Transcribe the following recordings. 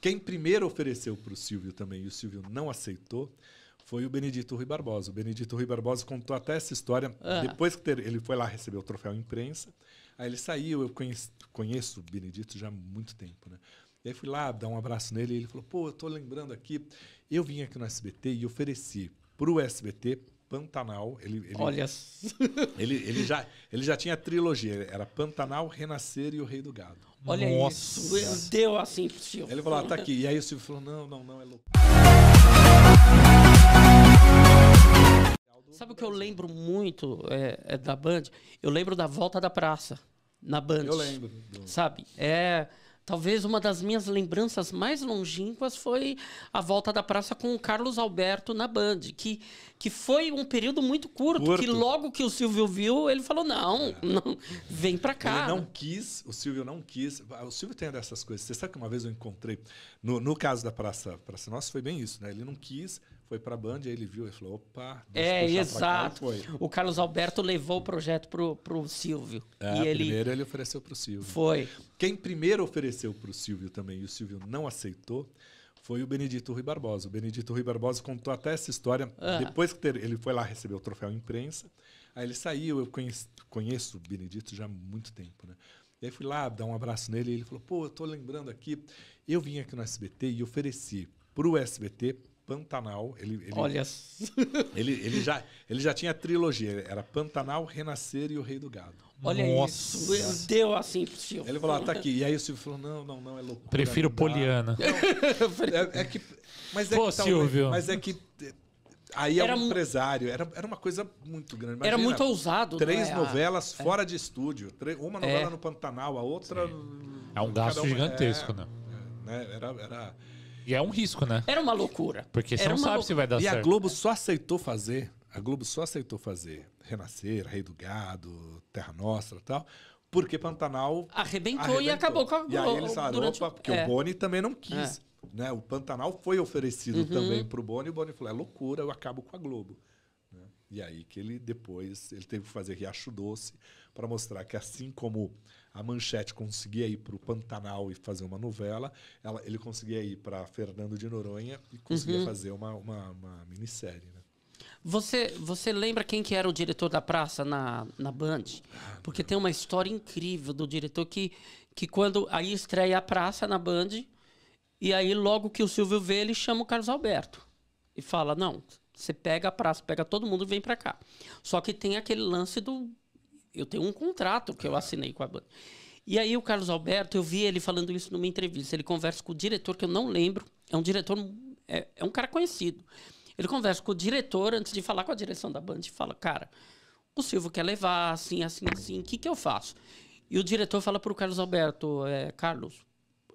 Quem primeiro ofereceu para o Silvio também e o Silvio não aceitou foi o Benedito Rui Barbosa. O Benedito Rui Barbosa contou até essa história ah. depois que ele foi lá receber o troféu imprensa. Aí ele saiu, eu conheço, conheço o Benedito já há muito tempo, né? E aí fui lá dar um abraço nele e ele falou: pô, eu tô lembrando aqui, eu vim aqui no SBT e ofereci para o SBT Pantanal. Ele, ele, Olha. Ele, ele, já, ele já tinha trilogia. Era Pantanal, Renascer e O Rei do Gado. Olha Nossa. isso. Deu assim pro Silvio. Ele falou, ah, tá aqui. E aí o Silvio falou, não, não, não, é louco. Sabe o que eu lembro muito é, é da Band? Eu lembro da volta da praça na Band. Eu lembro. Do... Sabe? É Talvez uma das minhas lembranças mais longínquas foi a volta da praça com o Carlos Alberto na Band, que, que foi um período muito curto, curto. que logo que o Silvio viu, ele falou: não, é. não vem para cá. Ele não quis, o Silvio não quis. Ah, o Silvio tem dessas coisas. Você sabe que uma vez eu encontrei, no, no caso da Praça, praça Nossa, foi bem isso, né? Ele não quis foi para a Band, aí ele viu e falou: opa, É, exato. Cá, o Carlos Alberto levou o projeto para o Silvio. É, e ele... primeiro ele ofereceu para o Silvio. Foi. Quem primeiro ofereceu para o Silvio também e o Silvio não aceitou foi o Benedito Rui Barbosa. O Benedito Rui Barbosa contou até essa história. Ah. Depois que ele foi lá receber o troféu imprensa, aí ele saiu. Eu conheço, conheço o Benedito já há muito tempo, né? E aí fui lá dar um abraço nele e ele falou: pô, eu tô lembrando aqui, eu vim aqui no SBT e ofereci para o SBT Pantanal. Ele, ele, Olha. Ele, ele, já, ele já tinha trilogia. Era Pantanal, Renascer e O Rei do Gado. Olha Nossa. isso. Deu assim pro Silvio. Ele falou, ah, tá aqui. E aí o Silvio falou, não, não, não, é loucura. Prefiro Poliana. É, é, que, mas é Pô, que tá Silvio. Mas é que... Aí era é um empresário, era, era uma coisa muito grande. Imagina, era muito ousado. Três é? novelas é. fora de estúdio. Uma novela é. no Pantanal, a outra. É um gasto gigantesco, é, né? né? Era, era e é um risco, né? Era uma loucura. Porque você Era não sabe loucura. se vai dar e certo. E a Globo só aceitou fazer, a Globo só aceitou fazer Renascer, Rei do Gado, Terra Nostra e tal, porque Pantanal... Arrebentou, arrebentou, e acabou com a Globo. E aí eles falaram, durante... opa, porque é. o Boni também não é. quis. É. Né? O Pantanal foi oferecido uhum. também para o Boni, e o Boni falou, é loucura, eu acabo com a Globo. E aí que ele depois ele teve que fazer Riacho Doce para mostrar que assim como a Manchete conseguia ir para o Pantanal e fazer uma novela, ela, ele conseguia ir para Fernando de Noronha e conseguia uhum. fazer uma, uma, uma minissérie. Né? Você, você lembra quem que era o diretor da praça na, na Band? Porque tem uma história incrível do diretor que, que quando aí estreia a praça na Band, e aí logo que o Silvio vê, ele chama o Carlos Alberto. E fala, não, você pega a praça, pega todo mundo e vem para cá. Só que tem aquele lance do. Eu tenho um contrato que eu assinei com a banda. E aí o Carlos Alberto, eu vi ele falando isso numa entrevista. Ele conversa com o diretor, que eu não lembro. É um diretor. É, é um cara conhecido. Ele conversa com o diretor antes de falar com a direção da banda e fala, cara, o Silvio quer levar, assim, assim, assim, o que, que eu faço? E o diretor fala para o Carlos Alberto, é, Carlos,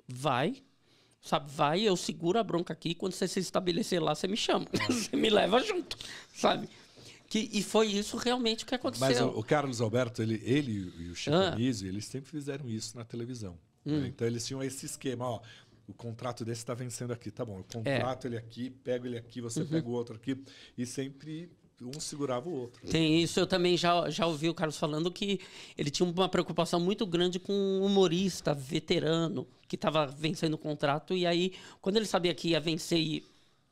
vai, Sabe, vai, eu seguro a bronca aqui, quando você se estabelecer lá, você me chama. você me leva junto, sabe? Que, e foi isso realmente que aconteceu. Mas o, o Carlos Alberto, ele, ele e o Chico ah. eles sempre fizeram isso na televisão. Né? Hum. Né? Então eles tinham esse esquema, ó, o contrato desse está vencendo aqui, tá bom. Eu é. contrato é. ele aqui, pego ele aqui, você uhum. pega o outro aqui. E sempre um segurava o outro. Tem isso, eu também já, já ouvi o Carlos falando que ele tinha uma preocupação muito grande com um humorista veterano que estava vencendo o contrato e aí quando ele sabia que ia vencer e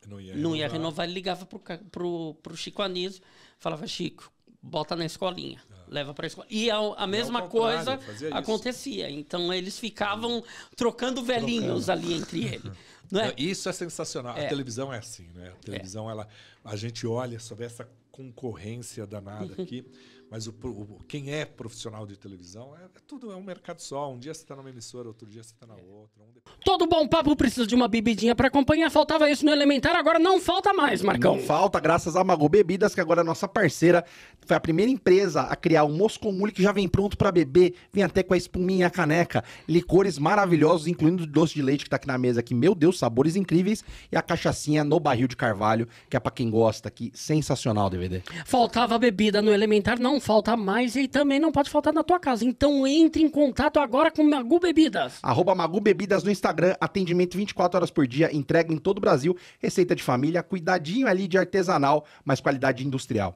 não ia, não renovar. ia renovar, ele ligava pro, pro, pro Chico Anísio, falava Chico, bota na escolinha, ah. leva para escola. E é a, a é mesma coisa acontecia. Isso. Então eles ficavam trocando velhinhos trocando. ali entre eles. Não é? Isso é sensacional. É. A televisão é assim, né? A televisão, é. ela, a gente olha, só vê essa concorrência danada aqui, mas o, o, quem é profissional de televisão é, é, tudo, é um mercado só. Um dia você está numa emissora, outro dia você está na é. outra. Um Todo bom papo precisa de uma bebidinha para acompanhar. Faltava isso no Elementar, agora não falta mais, Marcão. Não falta, graças a Mago Bebidas, que agora é nossa parceira. Foi a primeira empresa a criar o um Moscomule, que já vem pronto para beber. Vem até com a espuminha a caneca. Licores maravilhosos, incluindo o doce de leite que está aqui na mesa Que Meu Deus, sabores incríveis. E a cachaçinha no barril de carvalho, que é para quem gosta aqui. Sensacional, deve DVD. Faltava bebida no elementar, não falta mais e também não pode faltar na tua casa. Então entre em contato agora com Magu Bebidas. Arroba Magu Bebidas no Instagram, atendimento 24 horas por dia, entrega em todo o Brasil, receita de família, cuidadinho ali de artesanal, mas qualidade industrial.